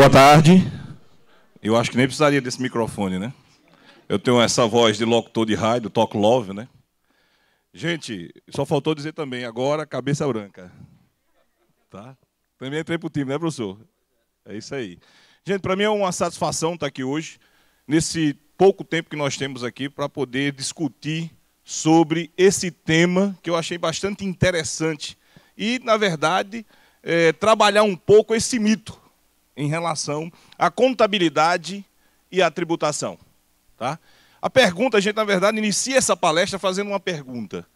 Boa tarde. Eu acho que nem precisaria desse microfone, né? Eu tenho essa voz de locutor de rádio, talk love, né? Gente, só faltou dizer também, agora cabeça branca. Tá? Também entrei para o time, né, professor? É isso aí. Gente, para mim é uma satisfação estar tá aqui hoje, nesse pouco tempo que nós temos aqui, para poder discutir sobre esse tema que eu achei bastante interessante. E, na verdade, é, trabalhar um pouco esse mito em relação à contabilidade e à tributação. Tá? A pergunta, a gente, na verdade, inicia essa palestra fazendo uma pergunta.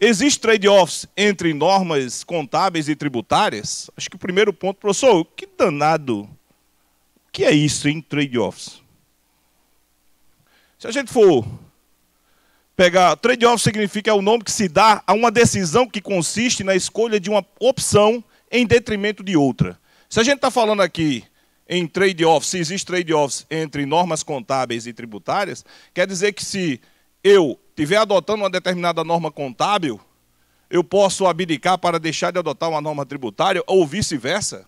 Existe trade-offs entre normas contábeis e tributárias? Acho que o primeiro ponto, professor, que danado. O que é isso em trade-offs? Se a gente for pegar, trade-off significa é o nome que se dá a uma decisão que consiste na escolha de uma opção em detrimento de outra. Se a gente está falando aqui em trade-off, se existe trade-offs entre normas contábeis e tributárias, quer dizer que se eu estiver adotando uma determinada norma contábil, eu posso abdicar para deixar de adotar uma norma tributária ou vice-versa?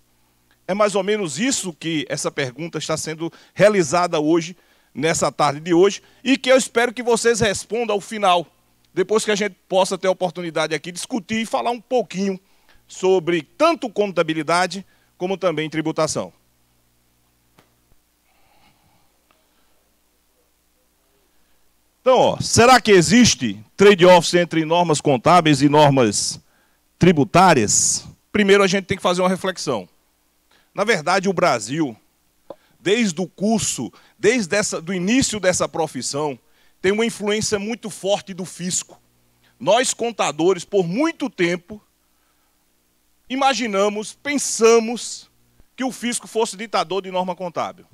É mais ou menos isso que essa pergunta está sendo realizada hoje, nessa tarde de hoje, e que eu espero que vocês respondam ao final, depois que a gente possa ter a oportunidade aqui de discutir e falar um pouquinho sobre tanto contabilidade como também tributação. Então, ó, será que existe trade-offs entre normas contábeis e normas tributárias? Primeiro, a gente tem que fazer uma reflexão. Na verdade, o Brasil, desde o curso, desde o do início dessa profissão, tem uma influência muito forte do fisco. Nós, contadores, por muito tempo, imaginamos, pensamos que o fisco fosse ditador de norma contábil.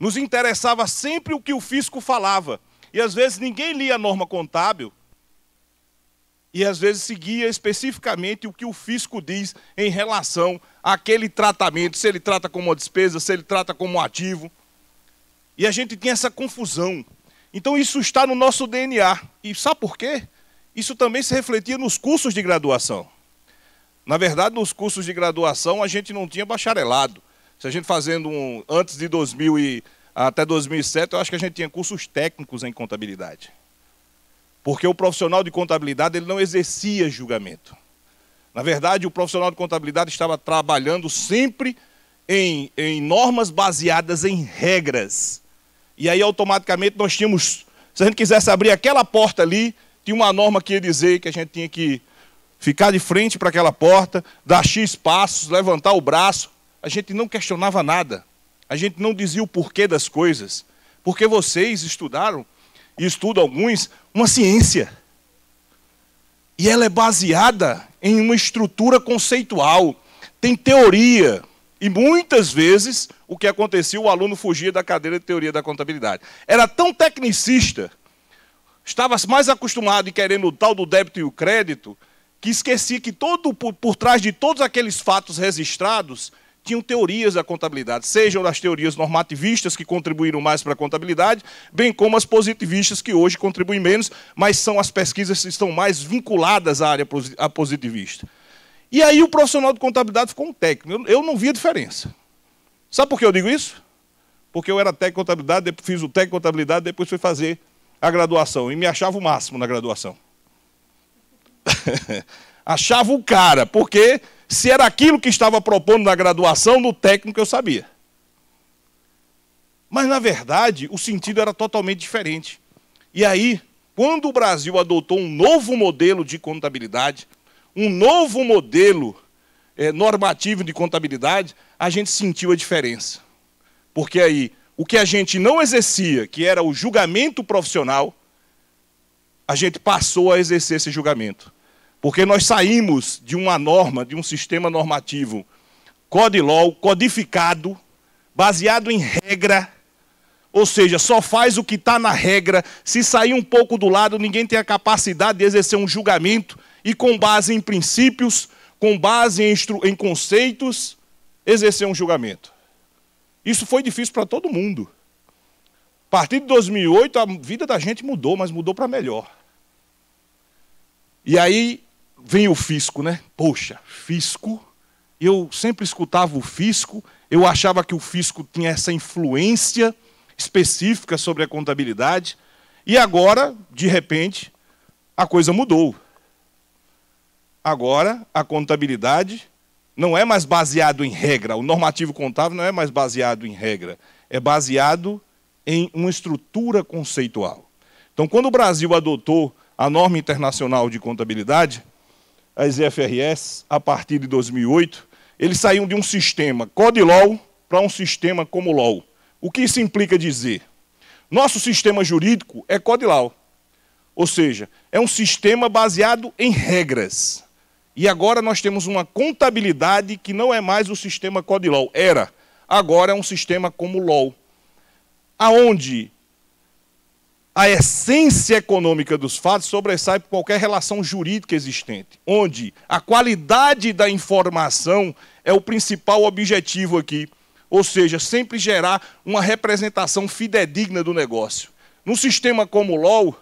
Nos interessava sempre o que o fisco falava. E às vezes ninguém lia a norma contábil e às vezes seguia especificamente o que o fisco diz em relação àquele tratamento, se ele trata como uma despesa, se ele trata como um ativo. E a gente tinha essa confusão. Então isso está no nosso DNA. E sabe por quê? Isso também se refletia nos cursos de graduação. Na verdade, nos cursos de graduação a gente não tinha bacharelado. Se a gente fazendo um antes de 2000 e até 2007, eu acho que a gente tinha cursos técnicos em contabilidade. Porque o profissional de contabilidade ele não exercia julgamento. Na verdade, o profissional de contabilidade estava trabalhando sempre em, em normas baseadas em regras. E aí, automaticamente, nós tínhamos. Se a gente quisesse abrir aquela porta ali, tinha uma norma que ia dizer que a gente tinha que ficar de frente para aquela porta, dar X passos, levantar o braço. A gente não questionava nada. A gente não dizia o porquê das coisas. Porque vocês estudaram, e estudam alguns, uma ciência. E ela é baseada em uma estrutura conceitual, tem teoria. E muitas vezes o que acontecia, o aluno fugia da cadeira de teoria da contabilidade. Era tão tecnicista, estava mais acostumado e querendo o tal do débito e o crédito, que esqueci que todo por, por trás de todos aqueles fatos registrados tinham teorias da contabilidade, sejam as teorias normativistas que contribuíram mais para a contabilidade, bem como as positivistas que hoje contribuem menos, mas são as pesquisas que estão mais vinculadas à área positivista. E aí o profissional de contabilidade ficou um técnico. Eu não via diferença. Sabe por que eu digo isso? Porque eu era técnico de contabilidade, fiz o técnico de contabilidade, depois fui fazer a graduação e me achava o máximo na graduação. Achava o cara, porque se era aquilo que estava propondo na graduação, no técnico eu sabia. Mas, na verdade, o sentido era totalmente diferente. E aí, quando o Brasil adotou um novo modelo de contabilidade, um novo modelo é, normativo de contabilidade, a gente sentiu a diferença. Porque aí, o que a gente não exercia, que era o julgamento profissional, a gente passou a exercer esse julgamento. Porque nós saímos de uma norma, de um sistema normativo codilol, codificado, baseado em regra, ou seja, só faz o que está na regra. Se sair um pouco do lado, ninguém tem a capacidade de exercer um julgamento e, com base em princípios, com base em, em conceitos, exercer um julgamento. Isso foi difícil para todo mundo. A partir de 2008, a vida da gente mudou, mas mudou para melhor. E aí, vem o fisco, né? Poxa, fisco. Eu sempre escutava o fisco, eu achava que o fisco tinha essa influência específica sobre a contabilidade, e agora, de repente, a coisa mudou. Agora, a contabilidade não é mais baseado em regra, o normativo contábil não é mais baseado em regra, é baseado em uma estrutura conceitual. Então, quando o Brasil adotou a norma internacional de contabilidade, as IFRS a partir de 2008, eles saíam de um sistema CODILOL para um sistema como LOL. O que isso implica dizer? Nosso sistema jurídico é CODILOL, ou seja, é um sistema baseado em regras. E agora nós temos uma contabilidade que não é mais o sistema CODILOL, era. Agora é um sistema como LOL, aonde a essência econômica dos fatos sobressai por qualquer relação jurídica existente, onde a qualidade da informação é o principal objetivo aqui, ou seja, sempre gerar uma representação fidedigna do negócio. Num sistema como o LOL,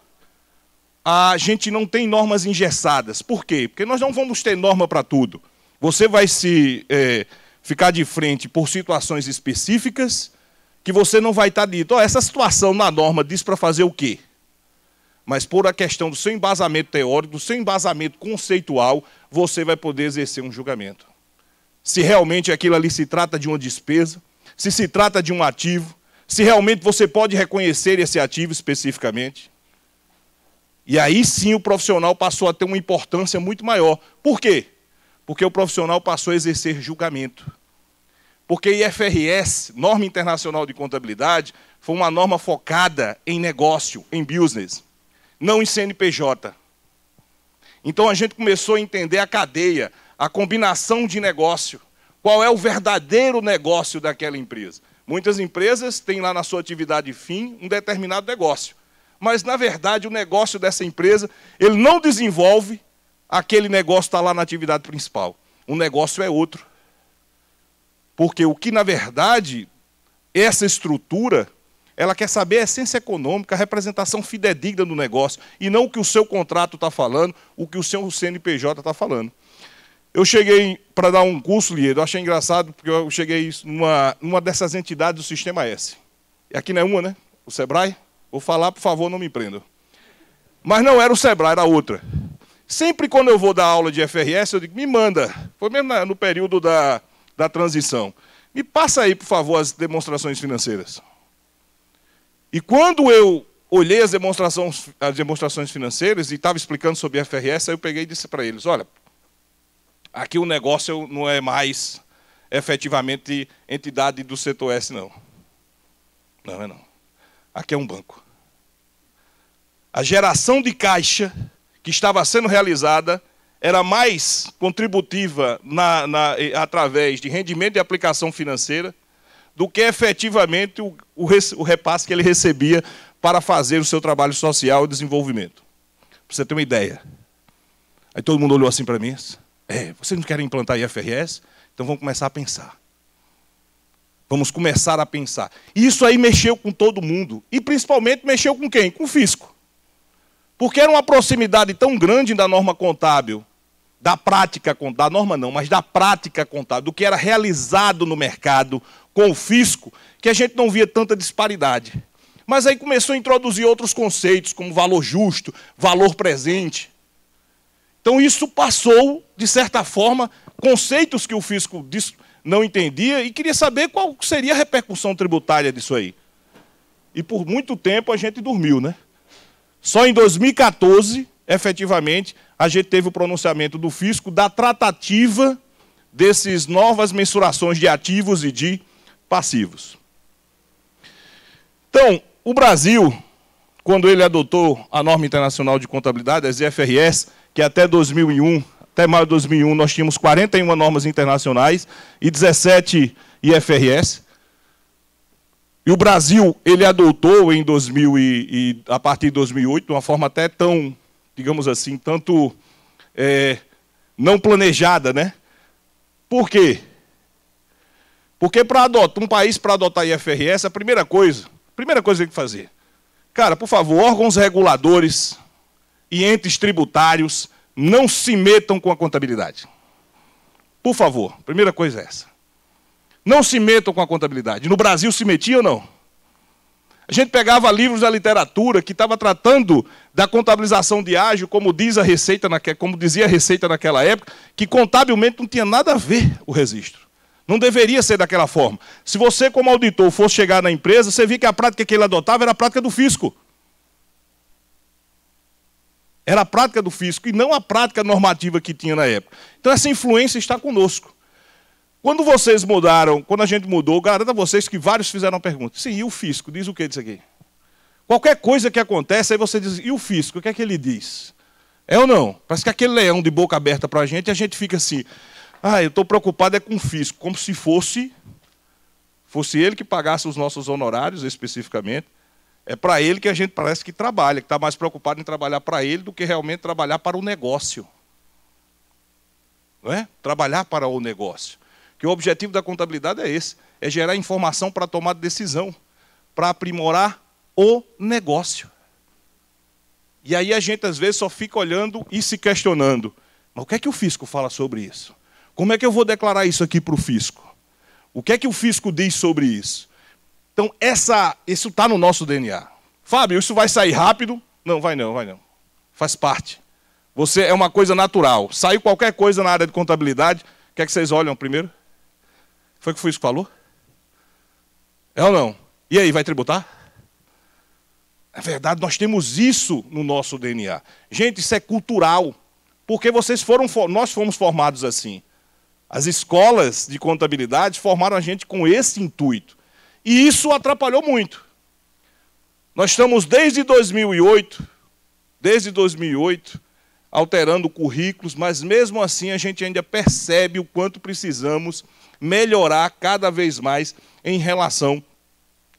a gente não tem normas engessadas. Por quê? Porque nós não vamos ter norma para tudo. Você vai se é, ficar de frente por situações específicas, que você não vai estar tá dito, oh, essa situação na norma diz para fazer o quê? Mas por a questão do seu embasamento teórico, do seu embasamento conceitual, você vai poder exercer um julgamento. Se realmente aquilo ali se trata de uma despesa, se se trata de um ativo, se realmente você pode reconhecer esse ativo especificamente. E aí sim o profissional passou a ter uma importância muito maior. Por quê? Porque o profissional passou a exercer julgamento. Porque IFRS, norma internacional de contabilidade, foi uma norma focada em negócio, em business, não em CNPJ. Então a gente começou a entender a cadeia, a combinação de negócio. Qual é o verdadeiro negócio daquela empresa? Muitas empresas têm lá na sua atividade fim um determinado negócio. Mas, na verdade, o negócio dessa empresa, ele não desenvolve aquele negócio que está lá na atividade principal. O negócio é outro. Porque o que, na verdade, essa estrutura, ela quer saber a essência econômica, a representação fidedigna do negócio, e não o que o seu contrato está falando, o que o seu CNPJ está falando. Eu cheguei para dar um curso, Liedo, achei engraçado, porque eu cheguei numa, numa dessas entidades do Sistema S. Aqui não é uma, né? O Sebrae. Vou falar, por favor, não me prendam. Mas não era o Sebrae, era outra. Sempre quando eu vou dar aula de FRS, eu digo, me manda. Foi mesmo no período da, da transição. Me passa aí, por favor, as demonstrações financeiras. E quando eu olhei as demonstrações, as demonstrações financeiras e estava explicando sobre a FRS, aí eu peguei e disse para eles: olha, aqui o negócio não é mais efetivamente entidade do setor S, não. Não é não. Aqui é um banco. A geração de caixa que estava sendo realizada era mais contributiva na, na, através de rendimento e aplicação financeira do que efetivamente o, o, o repasse que ele recebia para fazer o seu trabalho social e desenvolvimento. Para você ter uma ideia. Aí todo mundo olhou assim para mim. É, vocês não querem implantar IFRS? Então vamos começar a pensar. Vamos começar a pensar. Isso aí mexeu com todo mundo. E principalmente mexeu com quem? Com o fisco. Porque era uma proximidade tão grande da norma contábil da prática contábil, da norma não, mas da prática contábil, do que era realizado no mercado com o fisco, que a gente não via tanta disparidade. Mas aí começou a introduzir outros conceitos, como valor justo, valor presente. Então isso passou, de certa forma, conceitos que o fisco não entendia e queria saber qual seria a repercussão tributária disso aí. E por muito tempo a gente dormiu, né? Só em 2014, efetivamente, a gente teve o pronunciamento do fisco da tratativa desses novas mensurações de ativos e de passivos. Então, o Brasil, quando ele adotou a norma internacional de contabilidade, as IFRS, que até 2001, até maio de 2001, nós tínhamos 41 normas internacionais e 17 IFRS. E o Brasil, ele adotou em 2000 e, e a partir de 2008, de uma forma até tão digamos assim, tanto é, não planejada, né? Por quê? Porque para adotar um país para adotar IFRS, a primeira coisa, a primeira coisa que tem que fazer, cara, por favor, órgãos reguladores e entes tributários não se metam com a contabilidade. Por favor, primeira coisa é essa. Não se metam com a contabilidade. No Brasil se metia ou não? A gente pegava livros da literatura que estava tratando da contabilização de ágio, como diz a receita, naque, como dizia a receita naquela época, que contabilmente não tinha nada a ver o registro. Não deveria ser daquela forma. Se você, como auditor, fosse chegar na empresa, você via que a prática que ele adotava era a prática do fisco. Era a prática do fisco e não a prática normativa que tinha na época. Então essa influência está conosco. Quando vocês mudaram, quando a gente mudou, garanto a vocês que vários fizeram a pergunta. Sim, e o fisco? Diz o que disso aqui? Qualquer coisa que acontece, aí você diz, e o fisco? O que é que ele diz? É ou não? Parece que aquele leão de boca aberta para a gente, e a gente fica assim, ah, eu estou preocupado é com o fisco, como se fosse, fosse ele que pagasse os nossos honorários especificamente. É para ele que a gente parece que trabalha, que está mais preocupado em trabalhar para ele do que realmente trabalhar para o negócio. Não é? Trabalhar para o negócio. Que o objetivo da contabilidade é esse: é gerar informação para tomar decisão, para aprimorar o negócio. E aí a gente às vezes só fica olhando e se questionando. Mas o que é que o fisco fala sobre isso? Como é que eu vou declarar isso aqui para o fisco? O que é que o fisco diz sobre isso? Então, essa, isso está no nosso DNA. Fábio, isso vai sair rápido? Não, vai não, vai não. Faz parte. Você é uma coisa natural. Saiu qualquer coisa na área de contabilidade, o que é que vocês olham primeiro? Foi que foi isso que falou? É ou não? E aí, vai tributar? É verdade, nós temos isso no nosso DNA. Gente, isso é cultural. Porque vocês foram, nós fomos formados assim. As escolas de contabilidade formaram a gente com esse intuito. E isso atrapalhou muito. Nós estamos desde 2008, desde 2008, alterando currículos, mas mesmo assim a gente ainda percebe o quanto precisamos melhorar cada vez mais em relação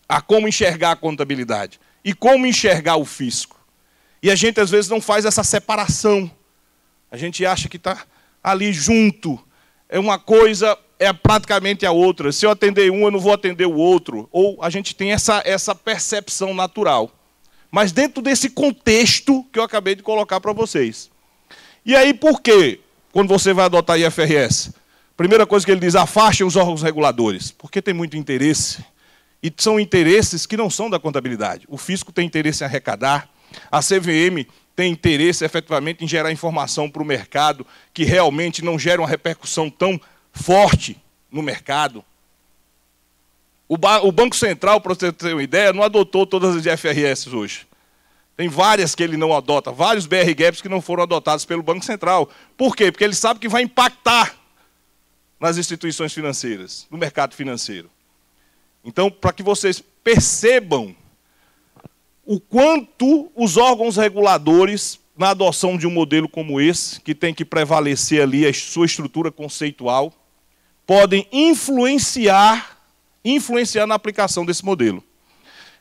a como enxergar a contabilidade e como enxergar o fisco. E a gente às vezes não faz essa separação. A gente acha que está ali junto. É uma coisa, é praticamente a outra. Se eu atender um, eu não vou atender o outro. Ou a gente tem essa, essa percepção natural. Mas dentro desse contexto que eu acabei de colocar para vocês. E aí, por que Quando você vai adotar IFRS? Primeira coisa que ele diz: afastem os órgãos reguladores, porque tem muito interesse. E são interesses que não são da contabilidade. O fisco tem interesse em arrecadar, a CVM tem interesse efetivamente em gerar informação para o mercado que realmente não gera uma repercussão tão forte no mercado. O, ba o Banco Central, para você ter uma ideia, não adotou todas as IFRS hoje. Tem várias que ele não adota, vários BR Gaps que não foram adotados pelo Banco Central. Por quê? Porque ele sabe que vai impactar nas instituições financeiras, no mercado financeiro. Então, para que vocês percebam o quanto os órgãos reguladores, na adoção de um modelo como esse, que tem que prevalecer ali a sua estrutura conceitual, podem influenciar, influenciar na aplicação desse modelo.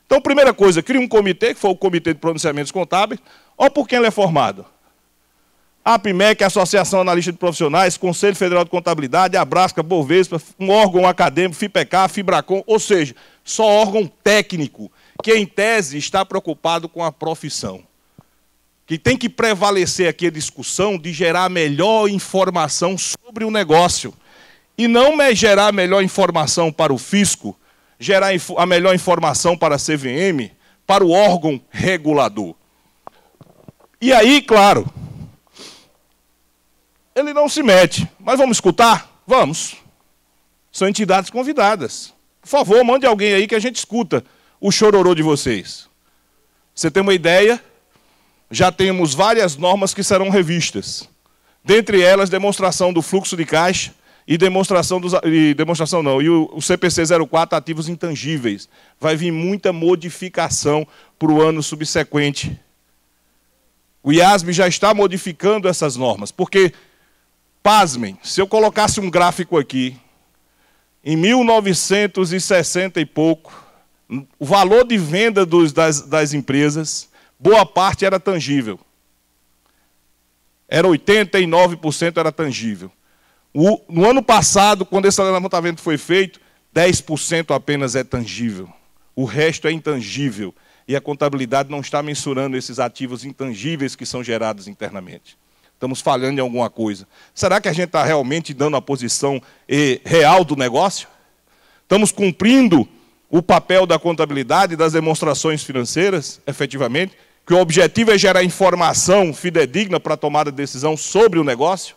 Então, primeira coisa, cria um comitê, que foi o Comitê de Pronunciamentos Contábeis. Olha por quem ele é formado. A PIMEC, Associação Analista de Profissionais, Conselho Federal de Contabilidade, Abrasca, Bovespa, um órgão acadêmico, FIPECA, Fibracom, ou seja, só órgão técnico, que em tese está preocupado com a profissão. Que tem que prevalecer aqui a discussão de gerar melhor informação sobre o negócio. E não gerar melhor informação para o fisco, gerar a melhor informação para a CVM, para o órgão regulador. E aí, claro, ele não se mete. Mas vamos escutar? Vamos. São entidades convidadas. Por favor, mande alguém aí que a gente escuta o chororô de vocês. Você tem uma ideia? Já temos várias normas que serão revistas. Dentre elas, demonstração do fluxo de caixa e demonstração dos e demonstração não, e o, o CPC 04 ativos intangíveis. Vai vir muita modificação para o ano subsequente. O IASB já está modificando essas normas, porque Pasmem, se eu colocasse um gráfico aqui, em 1960 e pouco, o valor de venda dos, das, das empresas, boa parte era tangível. Era 89% era tangível. O, no ano passado, quando esse levantamento foi feito, 10% apenas é tangível. O resto é intangível. E a contabilidade não está mensurando esses ativos intangíveis que são gerados internamente estamos falhando em alguma coisa. Será que a gente está realmente dando a posição real do negócio? Estamos cumprindo o papel da contabilidade, das demonstrações financeiras, efetivamente? Que o objetivo é gerar informação fidedigna para a tomada de decisão sobre o negócio?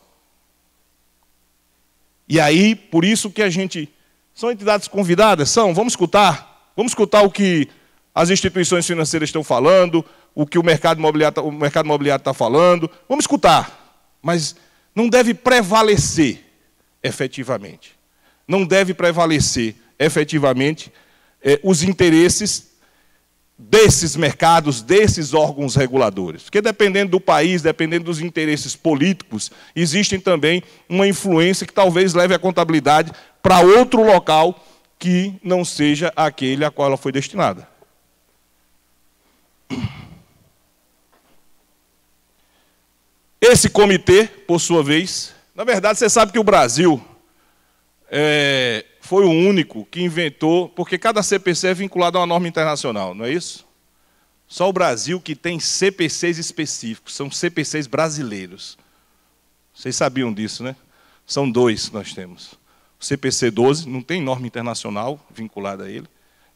E aí, por isso que a gente. São entidades convidadas? São, vamos escutar. Vamos escutar o que as instituições financeiras estão falando, o que o mercado imobiliário, tá, o mercado imobiliário está falando. Vamos escutar, mas não deve prevalecer efetivamente. Não deve prevalecer efetivamente eh, os interesses desses mercados, desses órgãos reguladores. Porque dependendo do país, dependendo dos interesses políticos, existem também uma influência que talvez leve a contabilidade para outro local que não seja aquele a qual ela foi destinada. Esse comitê, por sua vez, na verdade você sabe que o Brasil é, foi o único que inventou, porque cada CPC é vinculado a uma norma internacional, não é isso? Só o Brasil que tem CPCs específicos, são CPCs brasileiros. Vocês sabiam disso, né? São dois que nós temos. O CPC 12 não tem norma internacional vinculada a ele,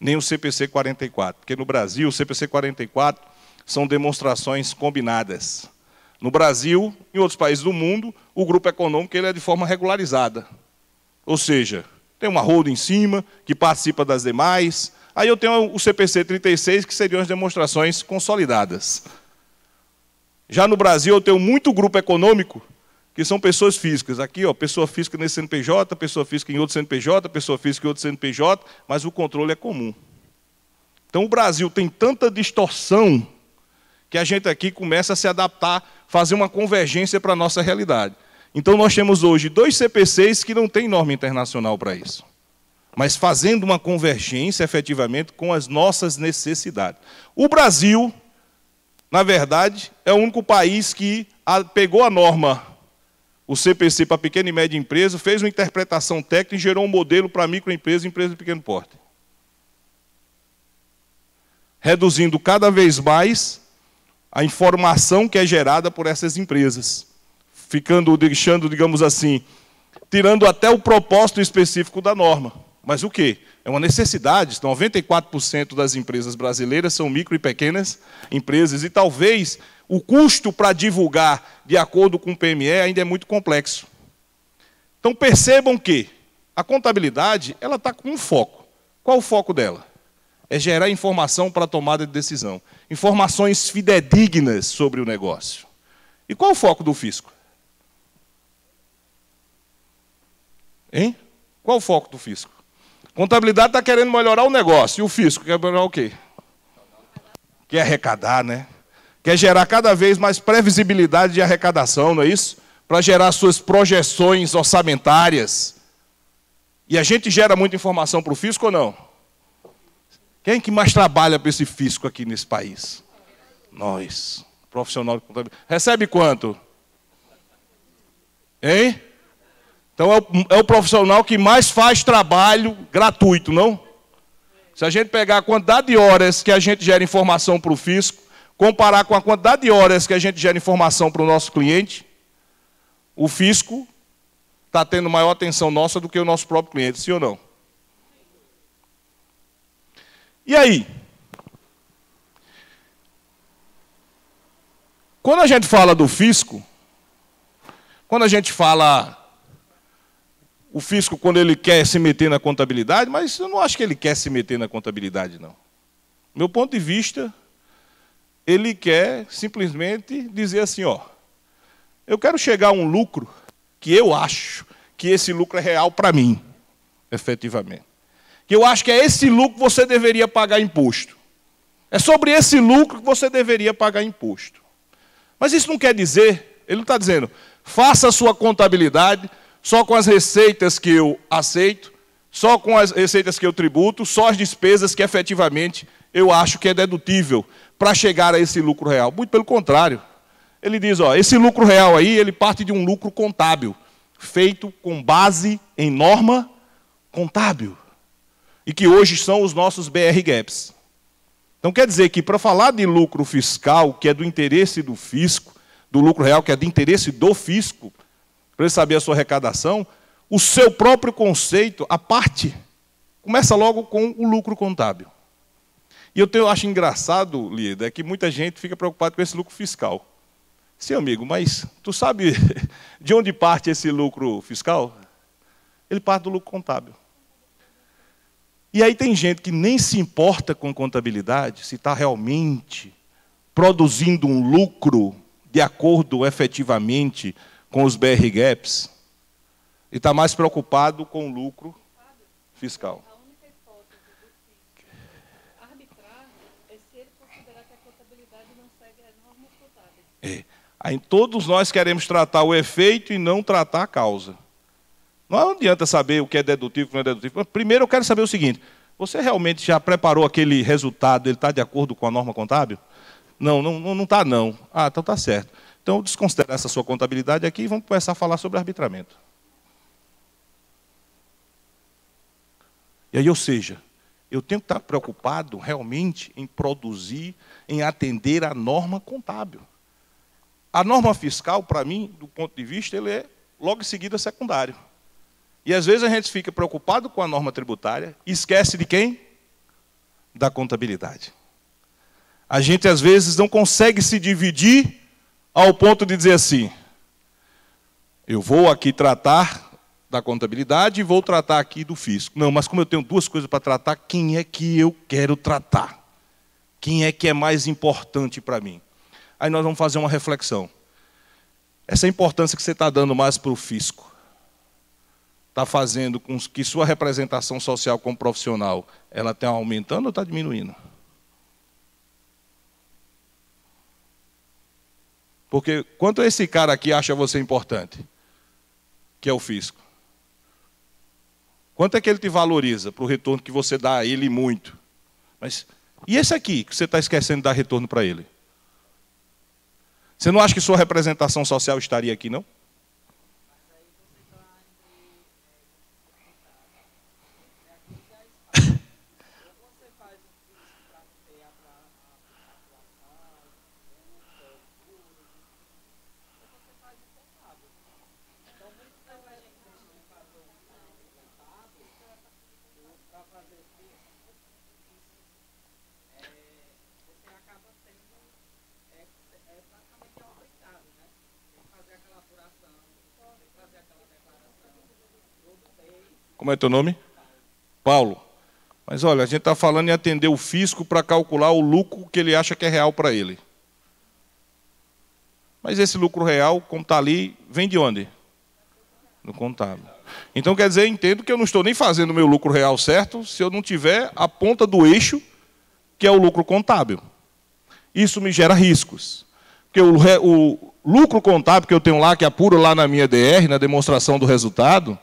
nem o CPC 44, porque no Brasil o CPC 44 são demonstrações combinadas. No Brasil, em outros países do mundo, o grupo econômico ele é de forma regularizada. Ou seja, tem uma holding em cima, que participa das demais. Aí eu tenho o CPC 36, que seriam as demonstrações consolidadas. Já no Brasil, eu tenho muito grupo econômico, que são pessoas físicas. Aqui, ó, pessoa física nesse CNPJ, pessoa física em outro CNPJ, pessoa física em outro CNPJ, mas o controle é comum. Então, o Brasil tem tanta distorção que a gente aqui começa a se adaptar, fazer uma convergência para a nossa realidade. Então nós temos hoje dois CPCs que não têm norma internacional para isso, mas fazendo uma convergência efetivamente com as nossas necessidades. O Brasil, na verdade, é o único país que pegou a norma, o CPC para pequena e média empresa, fez uma interpretação técnica e gerou um modelo para microempresa e empresa de pequeno porte. Reduzindo cada vez mais a informação que é gerada por essas empresas, ficando deixando, digamos assim, tirando até o propósito específico da norma. Mas o que? É uma necessidade. 94% então, das empresas brasileiras são micro e pequenas empresas e talvez o custo para divulgar de acordo com o PME ainda é muito complexo. Então percebam que a contabilidade ela está com um foco. Qual o foco dela? é gerar informação para a tomada de decisão. Informações fidedignas sobre o negócio. E qual o foco do fisco? Hein? Qual o foco do fisco? Contabilidade está querendo melhorar o negócio. E o fisco quer melhorar o quê? Quer arrecadar, né? Quer gerar cada vez mais previsibilidade de arrecadação, não é isso? Para gerar suas projeções orçamentárias. E a gente gera muita informação para o fisco ou não? Quem é que mais trabalha para esse fisco aqui nesse país? Nós. Profissional de contabilidade. Recebe quanto? Hein? Então é o, é o, profissional que mais faz trabalho gratuito, não? Se a gente pegar a quantidade de horas que a gente gera informação para o fisco, comparar com a quantidade de horas que a gente gera informação para o nosso cliente, o fisco está tendo maior atenção nossa do que o nosso próprio cliente, sim ou não? E aí? Quando a gente fala do fisco, quando a gente fala o fisco quando ele quer se meter na contabilidade, mas eu não acho que ele quer se meter na contabilidade, não. Meu ponto de vista, ele quer simplesmente dizer assim, ó, eu quero chegar a um lucro que eu acho que esse lucro é real para mim, efetivamente que eu acho que é esse lucro que você deveria pagar imposto. É sobre esse lucro que você deveria pagar imposto. Mas isso não quer dizer, ele não está dizendo, faça a sua contabilidade só com as receitas que eu aceito, só com as receitas que eu tributo, só as despesas que efetivamente eu acho que é dedutível para chegar a esse lucro real. Muito pelo contrário. Ele diz, ó, esse lucro real aí, ele parte de um lucro contábil, feito com base em norma contábil e que hoje são os nossos BR Gaps. Então quer dizer que para falar de lucro fiscal, que é do interesse do fisco, do lucro real, que é do interesse do fisco, para ele saber a sua arrecadação, o seu próprio conceito, a parte, começa logo com o lucro contábil. E eu, tenho, eu acho engraçado, Lida, é que muita gente fica preocupada com esse lucro fiscal. Sim, amigo, mas tu sabe de onde parte esse lucro fiscal? Ele parte do lucro contábil. E aí tem gente que nem se importa com contabilidade, se está realmente produzindo um lucro de acordo efetivamente com os BR Gaps, e está mais preocupado com o lucro fiscal. É. Aí todos nós queremos tratar o efeito e não tratar a causa. Não adianta saber o que é dedutivo, o que não é dedutivo. Primeiro eu quero saber o seguinte: você realmente já preparou aquele resultado? Ele está de acordo com a norma contábil? Não, não está, não, tá não, Ah, então está certo. Então desconsidere essa sua contabilidade aqui e vamos começar a falar sobre arbitramento. E aí, ou seja, eu tenho que estar preocupado realmente em produzir, em atender a norma contábil. A norma fiscal, para mim, do ponto de vista, ele é logo em seguida secundário. E às vezes a gente fica preocupado com a norma tributária e esquece de quem? Da contabilidade. A gente às vezes não consegue se dividir ao ponto de dizer assim: eu vou aqui tratar da contabilidade e vou tratar aqui do fisco. Não, mas como eu tenho duas coisas para tratar, quem é que eu quero tratar? Quem é que é mais importante para mim? Aí nós vamos fazer uma reflexão. Essa é importância que você está dando mais para o fisco está fazendo com que sua representação social como profissional ela está aumentando ou está diminuindo? Porque quanto esse cara aqui acha você importante, que é o fisco? Quanto é que ele te valoriza para o retorno que você dá a ele muito? Mas e esse aqui que você está esquecendo de dar retorno para ele? Você não acha que sua representação social estaria aqui, não? Como é teu nome? Paulo. Mas olha, a gente está falando em atender o fisco para calcular o lucro que ele acha que é real para ele. Mas esse lucro real, como está ali, vem de onde? Do contábil. Então quer dizer, entendo que eu não estou nem fazendo o meu lucro real certo se eu não tiver a ponta do eixo, que é o lucro contábil. Isso me gera riscos. Porque o, o lucro contábil que eu tenho lá, que apuro é lá na minha DR, na demonstração do resultado,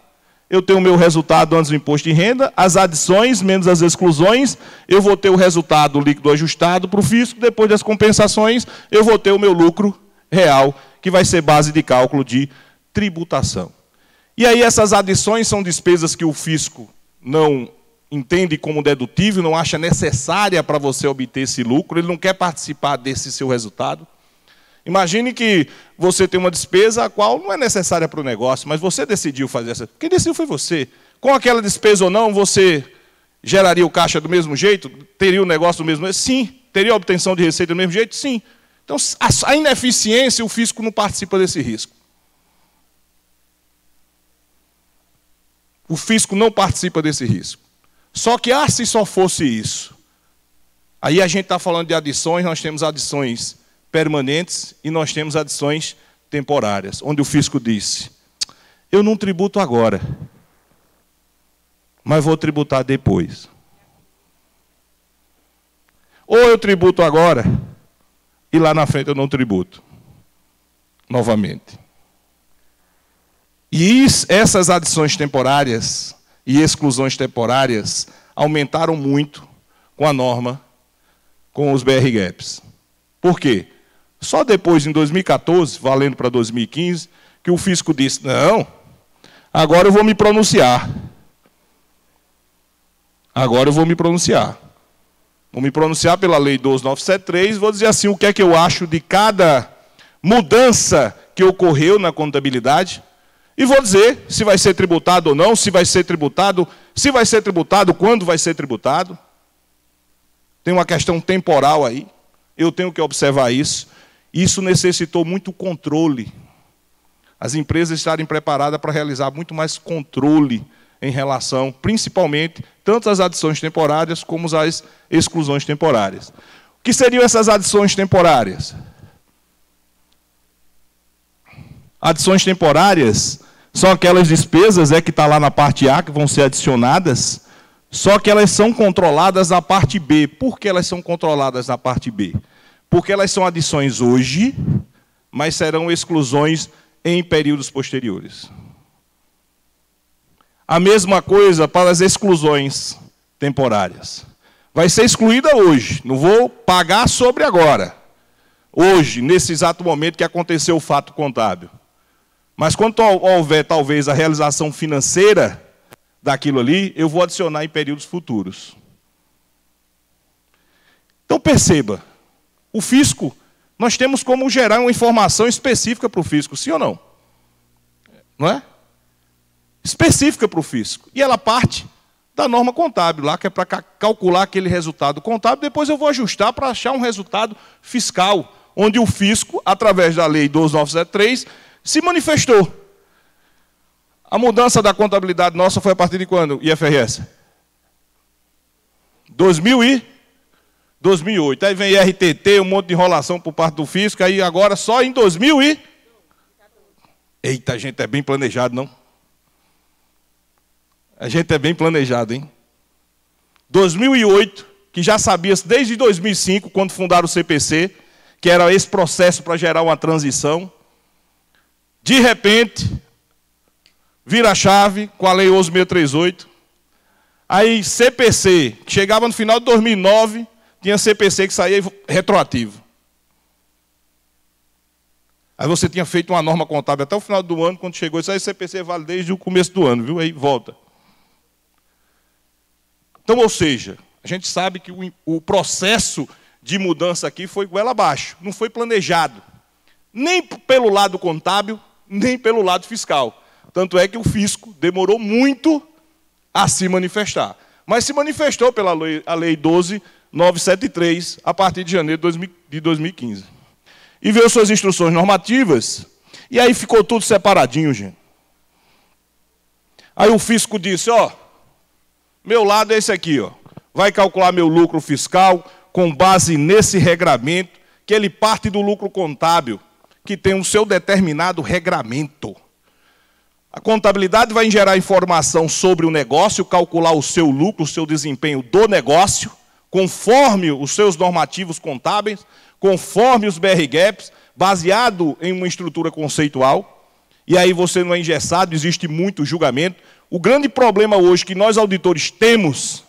eu tenho o meu resultado antes do imposto de renda, as adições menos as exclusões, eu vou ter o resultado líquido ajustado para o fisco, depois das compensações, eu vou ter o meu lucro real, que vai ser base de cálculo de tributação. E aí essas adições são despesas que o fisco não entende como dedutível, não acha necessária para você obter esse lucro, ele não quer participar desse seu resultado. Imagine que você tem uma despesa a qual não é necessária para o negócio, mas você decidiu fazer essa. Quem decidiu foi você. Com aquela despesa ou não, você geraria o caixa do mesmo jeito? Teria o negócio do mesmo jeito? Sim. Teria a obtenção de receita do mesmo jeito? Sim. Então, a ineficiência, o fisco não participa desse risco. O fisco não participa desse risco. Só que, ah, se só fosse isso. Aí a gente está falando de adições, nós temos adições permanentes e nós temos adições temporárias, onde o fisco disse: Eu não tributo agora, mas vou tributar depois. Ou eu tributo agora e lá na frente eu não tributo. Novamente. E essas adições temporárias e exclusões temporárias aumentaram muito com a norma, com os BR Gaps. Por quê? Só depois, em 2014, valendo para 2015, que o fisco disse: não, agora eu vou me pronunciar. Agora eu vou me pronunciar. Vou me pronunciar pela Lei 12973, vou dizer assim o que é que eu acho de cada mudança que ocorreu na contabilidade. E vou dizer se vai ser tributado ou não, se vai ser tributado, se vai ser tributado, quando vai ser tributado. Tem uma questão temporal aí. Eu tenho que observar isso. Isso necessitou muito controle. As empresas estarem preparadas para realizar muito mais controle em relação, principalmente, tanto às adições temporárias como às exclusões temporárias. O que seriam essas adições temporárias? Adições temporárias são aquelas despesas, é que está lá na parte A, que vão ser adicionadas, só que elas são controladas na parte B. Por que elas são controladas na parte B? porque elas são adições hoje, mas serão exclusões em períodos posteriores. A mesma coisa para as exclusões temporárias. Vai ser excluída hoje, não vou pagar sobre agora. Hoje, nesse exato momento que aconteceu o fato contábil. Mas quando houver talvez a realização financeira daquilo ali, eu vou adicionar em períodos futuros. Então perceba, o fisco, nós temos como gerar uma informação específica para o fisco, sim ou não? Não é? Específica para o fisco. E ela parte da norma contábil, lá que é para calcular aquele resultado contábil, depois eu vou ajustar para achar um resultado fiscal, onde o fisco, através da lei 12.903 se manifestou. A mudança da contabilidade nossa foi a partir de quando, IFRS? 2000 e 2008. Aí vem RTT, um monte de enrolação por parte do fisco, aí agora só em 2000 e... Eita, a gente é bem planejado, não? A gente é bem planejado, hein? 2008, que já sabia desde 2005, quando fundaram o CPC, que era esse processo para gerar uma transição. De repente, vira a chave com a Lei 11.638. Aí CPC, que chegava no final de 2009, tinha CPC que saía retroativo. Aí você tinha feito uma norma contábil até o final do ano, quando chegou isso aí, CPC vale desde o começo do ano, viu? Aí volta. Então, ou seja, a gente sabe que o, o processo de mudança aqui foi goela abaixo, não foi planejado. Nem pelo lado contábil, nem pelo lado fiscal. Tanto é que o fisco demorou muito a se manifestar. Mas se manifestou pela lei, a lei 12 973, a partir de janeiro de 2015. E veio suas instruções normativas, e aí ficou tudo separadinho, gente. Aí o fisco disse: Ó, meu lado é esse aqui, ó. Vai calcular meu lucro fiscal com base nesse regramento, que ele parte do lucro contábil, que tem o um seu determinado regramento. A contabilidade vai gerar informação sobre o negócio, calcular o seu lucro, o seu desempenho do negócio conforme os seus normativos contábeis, conforme os BR Gaps, baseado em uma estrutura conceitual, e aí você não é engessado, existe muito julgamento. O grande problema hoje que nós auditores temos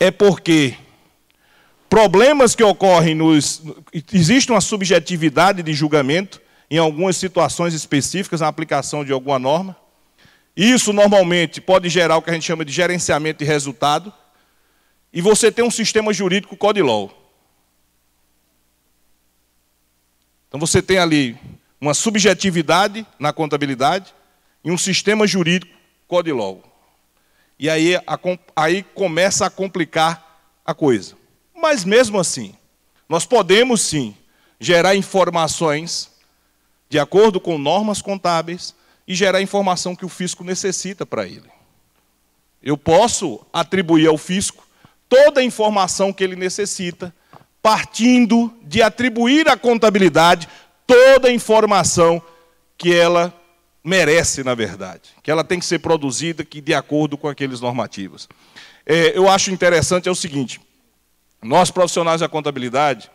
é porque problemas que ocorrem nos. Existe uma subjetividade de julgamento em algumas situações específicas na aplicação de alguma norma. Isso normalmente pode gerar o que a gente chama de gerenciamento de resultado e você tem um sistema jurídico codilol. Então você tem ali uma subjetividade na contabilidade e um sistema jurídico codilol. E aí, a, aí começa a complicar a coisa. Mas mesmo assim, nós podemos sim gerar informações de acordo com normas contábeis e gerar informação que o fisco necessita para ele. Eu posso atribuir ao fisco toda a informação que ele necessita, partindo de atribuir à contabilidade toda a informação que ela merece, na verdade, que ela tem que ser produzida que de acordo com aqueles normativos. É, eu acho interessante é o seguinte: nós profissionais da contabilidade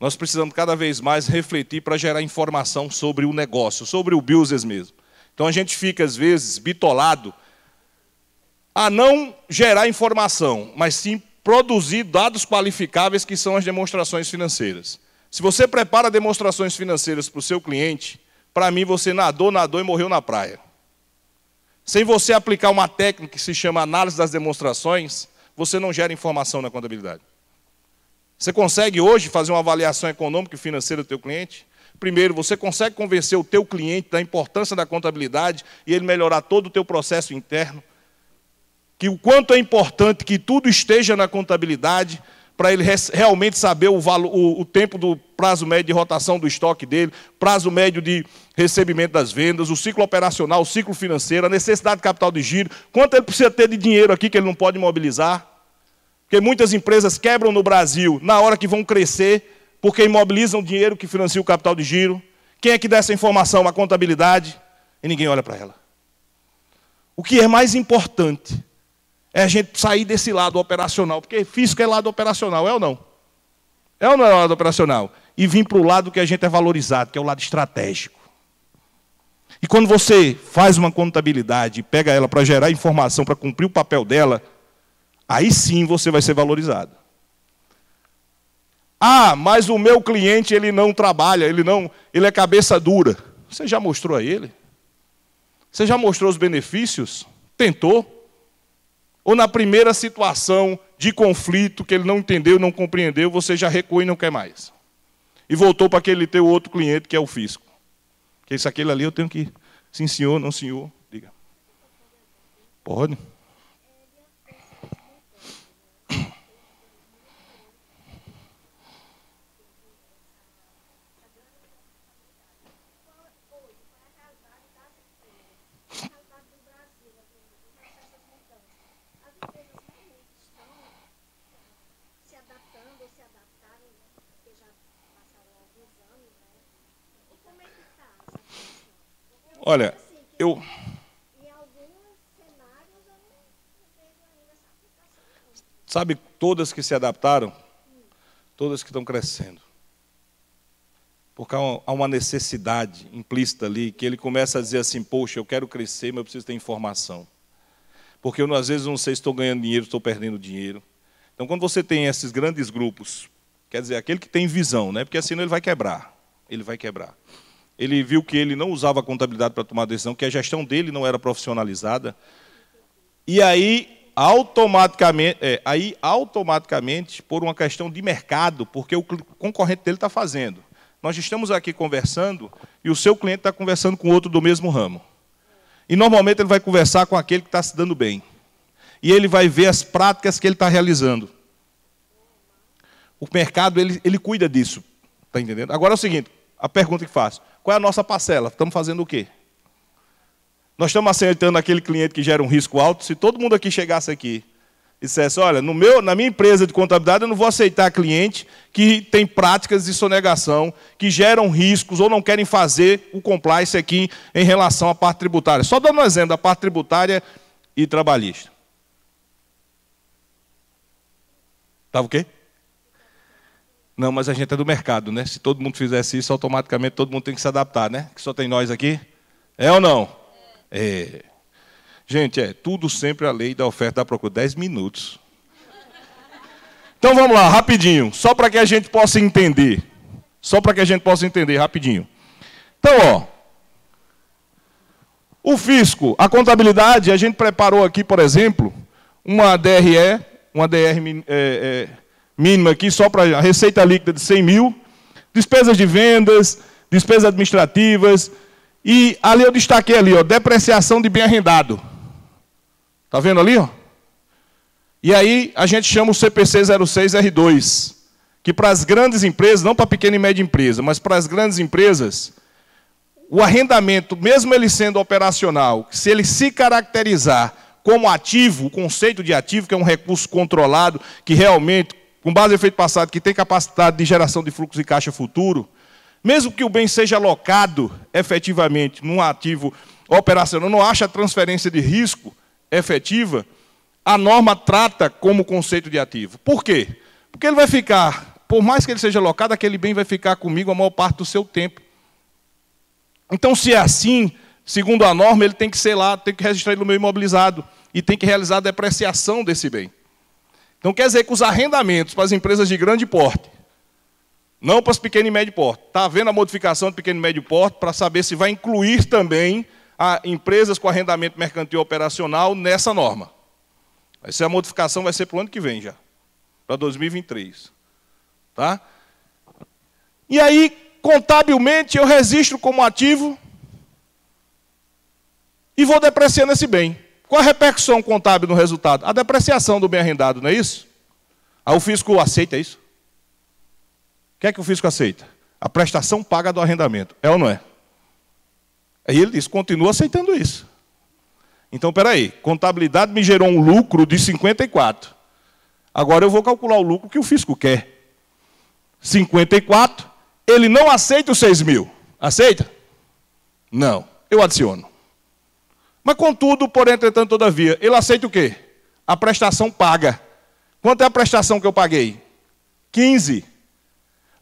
nós precisamos cada vez mais refletir para gerar informação sobre o negócio, sobre o business mesmo. Então a gente fica, às vezes, bitolado a não gerar informação, mas sim produzir dados qualificáveis que são as demonstrações financeiras. Se você prepara demonstrações financeiras para o seu cliente, para mim você nadou, nadou e morreu na praia. Sem você aplicar uma técnica que se chama análise das demonstrações, você não gera informação na contabilidade. Você consegue hoje fazer uma avaliação econômica e financeira do teu cliente? Primeiro, você consegue convencer o teu cliente da importância da contabilidade e ele melhorar todo o teu processo interno que o quanto é importante que tudo esteja na contabilidade para ele realmente saber o, valor, o, o, tempo do prazo médio de rotação do estoque dele, prazo médio de recebimento das vendas, o ciclo operacional, o ciclo financeiro, a necessidade de capital de giro, quanto ele precisa ter de dinheiro aqui que ele não pode imobilizar. Porque muitas empresas quebram no Brasil na hora que vão crescer, porque imobilizam dinheiro que financia o capital de giro. Quem é que dá essa informação? A contabilidade. E ninguém olha para ela. O que é mais importante é a gente sair desse lado operacional, porque físico é lado operacional, é ou não? É ou não é lado operacional? E vir para o lado que a gente é valorizado, que é o lado estratégico. E quando você faz uma contabilidade, pega ela para gerar informação, para cumprir o papel dela, aí sim você vai ser valorizado. Ah, mas o meu cliente ele não trabalha, ele não, ele é cabeça dura. Você já mostrou a ele? Você já mostrou os benefícios? Tentou? ou na primeira situação de conflito que ele não entendeu, não compreendeu, você já recua e não quer mais. E voltou para aquele teu outro cliente, que é o fisco. Que isso, aquele ali eu tenho que. Sim, senhor, não, senhor. Diga. Pode. Olha, eu. Sabe, todas que se adaptaram, todas que estão crescendo. Porque há uma necessidade implícita ali, que ele começa a dizer assim: Poxa, eu quero crescer, mas eu preciso ter informação. Porque eu, às vezes, não sei se estou ganhando dinheiro, estou perdendo dinheiro. Então, quando você tem esses grandes grupos, quer dizer, aquele que tem visão, né? porque senão ele vai quebrar. Ele vai quebrar ele viu que ele não usava a contabilidade para tomar decisão, que a gestão dele não era profissionalizada. E aí automaticamente, é, aí automaticamente por uma questão de mercado, porque o concorrente dele está fazendo. Nós estamos aqui conversando e o seu cliente está conversando com outro do mesmo ramo. E normalmente ele vai conversar com aquele que está se dando bem. E ele vai ver as práticas que ele está realizando. O mercado, ele, ele cuida disso. Está entendendo? Agora é o seguinte: a pergunta que faço: qual é a nossa parcela? Estamos fazendo o quê? Nós estamos acertando aquele cliente que gera um risco alto. Se todo mundo aqui chegasse aqui e dissesse: olha, no meu, na minha empresa de contabilidade eu não vou aceitar cliente que tem práticas de sonegação, que geram riscos ou não querem fazer o compliance aqui em relação à parte tributária. Só dando um exemplo da parte tributária e trabalhista. Estava o quê? Não, mas a gente é do mercado, né? Se todo mundo fizesse isso, automaticamente todo mundo tem que se adaptar, né? Que só tem nós aqui. É ou não? É. Gente, é tudo sempre a lei da oferta da procura. Dez minutos. Então vamos lá, rapidinho, só para que a gente possa entender. Só para que a gente possa entender, rapidinho. Então, ó. O fisco, a contabilidade, a gente preparou aqui, por exemplo, uma DRE, uma DR. É, é, mínima aqui, só para a receita líquida de 100 mil, despesas de vendas, despesas administrativas, e ali eu destaquei ali, ó, depreciação de bem arrendado. Está vendo ali? Ó? E aí a gente chama o CPC 06R2, que para as grandes empresas, não para pequena e média empresa, mas para as grandes empresas, o arrendamento, mesmo ele sendo operacional, se ele se caracterizar como ativo, o conceito de ativo, que é um recurso controlado, que realmente com base em efeito passado, que tem capacidade de geração de fluxo de caixa futuro, mesmo que o bem seja alocado efetivamente num ativo operacional, não acha transferência de risco efetiva, a norma trata como conceito de ativo. Por quê? Porque ele vai ficar, por mais que ele seja alocado, aquele bem vai ficar comigo a maior parte do seu tempo. Então, se é assim, segundo a norma, ele tem que ser lá, tem que registrar ele no meu imobilizado e tem que realizar a depreciação desse bem. Então quer dizer que os arrendamentos para as empresas de grande porte, não para as pequenas e médio porte, está havendo a modificação de pequeno e médio porte para saber se vai incluir também empresas com arrendamento mercantil operacional nessa norma. Essa a modificação vai ser para o ano que vem já, para 2023. Tá? E aí, contabilmente, eu registro como ativo e vou depreciando esse bem. Qual a repercussão contábil no resultado? A depreciação do bem arrendado, não é isso? Aí ah, o fisco aceita isso? O que é que o fisco aceita? A prestação paga do arrendamento. É ou não é? Aí ele diz, continua aceitando isso. Então, peraí, contabilidade me gerou um lucro de 54. Agora eu vou calcular o lucro que o fisco quer. 54, ele não aceita os 6 mil. Aceita? Não, eu adiciono. Mas contudo, por entretanto, todavia, ele aceita o quê? A prestação paga. Quanto é a prestação que eu paguei? 15.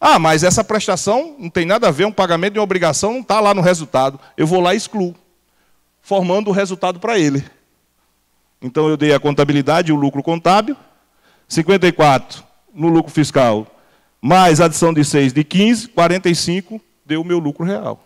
Ah, mas essa prestação não tem nada a ver, um pagamento de uma obrigação não está lá no resultado. Eu vou lá e excluo, formando o resultado para ele. Então eu dei a contabilidade, o lucro contábil, 54 no lucro fiscal, mais adição de 6 de 15, 45 deu o meu lucro real.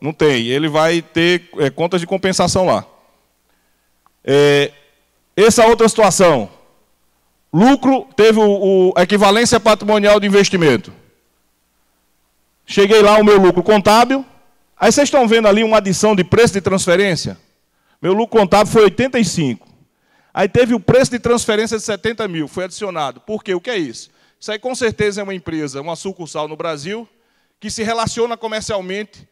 Não tem. Ele vai ter é, contas de compensação lá. É, essa outra situação. Lucro teve o, o, a equivalência patrimonial de investimento. Cheguei lá, o meu lucro contábil. Aí vocês estão vendo ali uma adição de preço de transferência? Meu lucro contábil foi 85. Aí teve o preço de transferência de 70 mil, foi adicionado. Por quê? O que é isso? Isso aí com certeza é uma empresa, uma sucursal no Brasil, que se relaciona comercialmente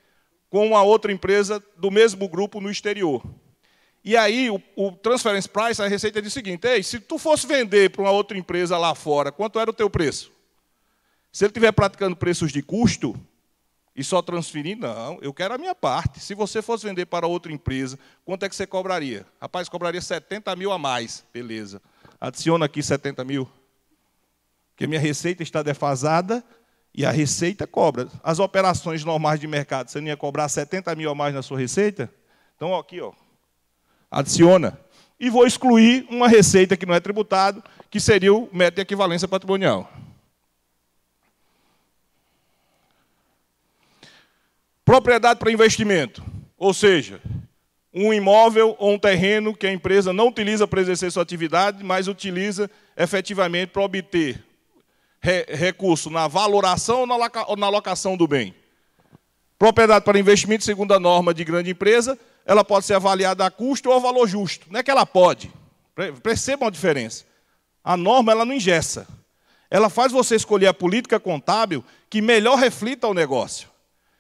com uma outra empresa do mesmo grupo no exterior. E aí o, o transference price, a receita é o seguinte: Ei, se tu fosse vender para uma outra empresa lá fora, quanto era o teu preço? Se ele estiver praticando preços de custo e só transferir, não, eu quero a minha parte. Se você fosse vender para outra empresa, quanto é que você cobraria? Rapaz, cobraria 70 mil a mais. Beleza. Adiciona aqui 70 mil. Porque minha receita está defasada e a Receita cobra. As operações normais de mercado, você não ia cobrar 70 mil a mais na sua Receita? Então, ó, aqui, ó, adiciona. E vou excluir uma receita que não é tributada, que seria o método de equivalência patrimonial. Propriedade para investimento, ou seja, um imóvel ou um terreno que a empresa não utiliza para exercer sua atividade, mas utiliza efetivamente para obter re, recurso na valoração ou na, loca, ou na locação do bem. Propriedade para investimento, segundo a norma de grande empresa, ela pode ser avaliada a custo ou a valor justo. Não é que ela pode. Percebam a diferença. A norma ela não ingessa. Ela faz você escolher a política contábil que melhor reflita o negócio.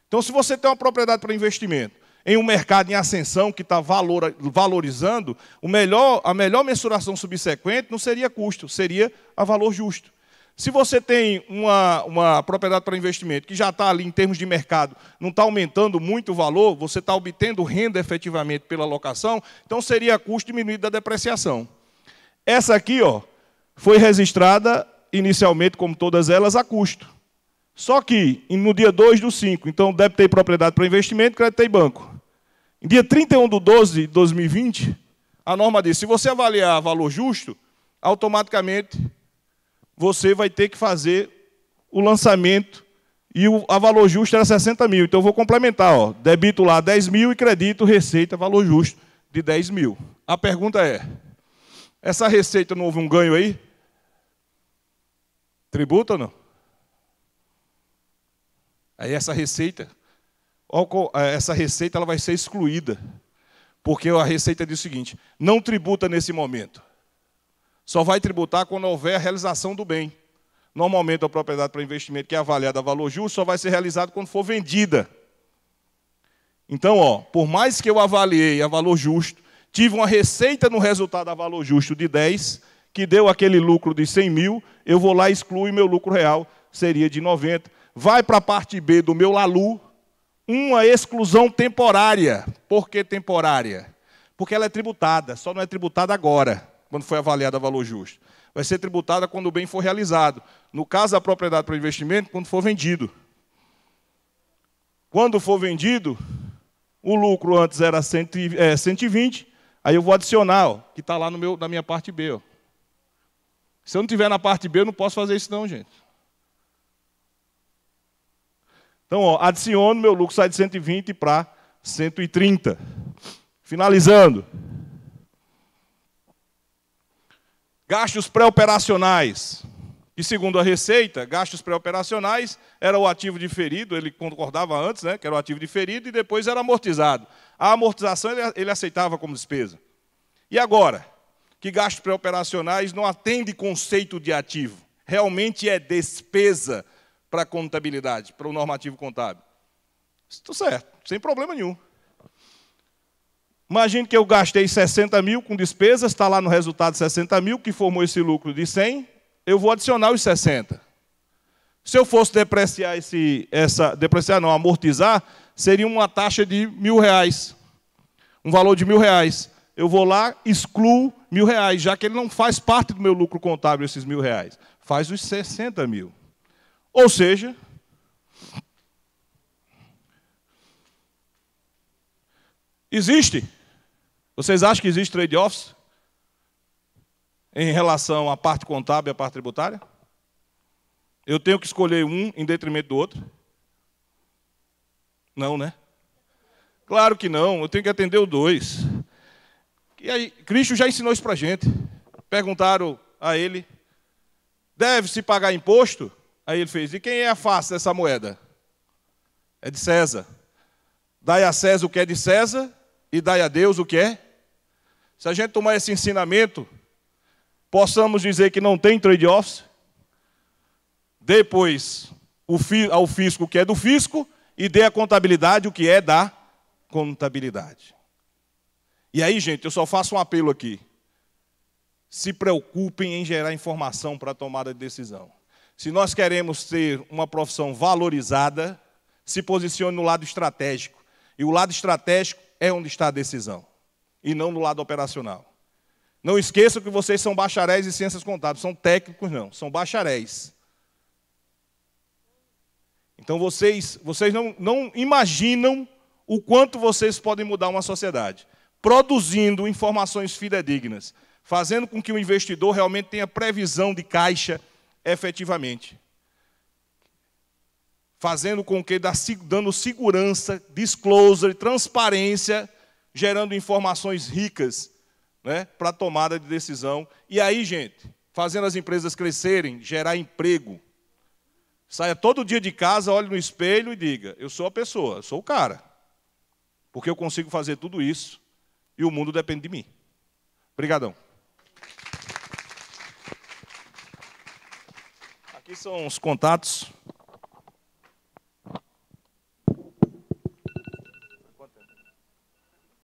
Então, se você tem uma propriedade para investimento em um mercado em ascensão que está valor, valorizando, melhor, a melhor mensuração subsequente não seria custo, seria a valor justo. Se você tem uma, uma propriedade para investimento que já está ali em termos de mercado, não está aumentando muito o valor, você está obtendo renda efetivamente pela locação, então seria custo diminuído da depreciação. Essa aqui ó, foi registrada inicialmente, como todas elas, a custo. Só que no dia 2 do 5, então ter propriedade para investimento, crédito creditei banco. Em dia 31 do 12 de 2020, a norma diz: se você avaliar valor justo, automaticamente você vai ter que fazer o lançamento e o, a valor justo era 60 mil. Então eu vou complementar, ó, debito lá 10 mil e crédito receita valor justo de 10 mil. A pergunta é, essa receita não houve um ganho aí? Tributa ou não? Aí essa receita, é, essa receita ela vai ser excluída, porque a receita diz o seguinte: não tributa nesse momento. Só vai tributar quando houver a realização do bem. Normalmente, a propriedade para investimento que é avaliada a valor justo só vai ser realizada quando for vendida. Então, ó, por mais que eu avaliei a valor justo, tive uma receita no resultado a valor justo de 10, que deu aquele lucro de 100 mil, eu vou lá e excluo e meu lucro real seria de 90. Vai para a parte B do meu LALU, uma exclusão temporária. Por que temporária? Porque ela é tributada, só não é tributada agora quando foi avaliada a valor justo. Vai ser tributada quando o bem for realizado. No caso da propriedade para investimento, quando for vendido. Quando for vendido, o lucro antes era 120, é, aí eu vou adicionar, ó, que está lá no meu, na minha parte B. Ó. Se eu não tiver na parte B, eu não posso fazer isso não, gente. Então, ó, adiciono, meu lucro sai de 120 para 130. Finalizando. Gastos pré-operacionais. E segundo a Receita, gastos pré-operacionais era o ativo diferido, ele concordava antes, né, que era o ativo diferido, e depois era amortizado. A amortização ele aceitava como despesa. E agora? Que gastos pré-operacionais não atende conceito de ativo. Realmente é despesa para a contabilidade, para o normativo contábil. Isso está certo, sem problema nenhum. Imagine que eu gastei 60 mil com despesas, está lá no resultado 60 mil, que formou esse lucro de 100, eu vou adicionar os 60. Se eu fosse depreciar esse, essa, depreciar não, amortizar, seria uma taxa de mil reais, um valor de mil reais. Eu vou lá, excluo mil reais, já que ele não faz parte do meu lucro contábil, esses mil reais. Faz os 60 mil. Ou seja, existe vocês acham que existe trade-offs em relação à parte contábil e à parte tributária? Eu tenho que escolher um em detrimento do outro? Não, né? Claro que não, eu tenho que atender os dois. E aí, Cristo já ensinou isso para a gente. Perguntaram a ele: deve-se pagar imposto? Aí ele fez: e quem é a face dessa moeda? É de César. Dai a César o que é de César e dai a Deus o que é se a gente tomar esse ensinamento, possamos dizer que não tem trade-offs, depois ao fisco o que é do fisco, e dê à contabilidade o que é da contabilidade. E aí, gente, eu só faço um apelo aqui. Se preocupem em gerar informação para a tomada de decisão. Se nós queremos ter uma profissão valorizada, se posicione no lado estratégico. E o lado estratégico é onde está a decisão e não no lado operacional. Não esqueçam que vocês são bacharéis em ciências contábeis, são técnicos não, são bacharéis. Então vocês, vocês não, não imaginam o quanto vocês podem mudar uma sociedade, produzindo informações fidedignas, fazendo com que o investidor realmente tenha previsão de caixa efetivamente. Fazendo com que, dando segurança, disclosure, transparência gerando informações ricas né, para tomada de decisão. E aí, gente, fazendo as empresas crescerem, gerar emprego. Saia todo dia de casa, olhe no espelho e diga: Eu sou a pessoa, eu sou o cara. Porque eu consigo fazer tudo isso e o mundo depende de mim. Obrigadão. Aqui são os contatos.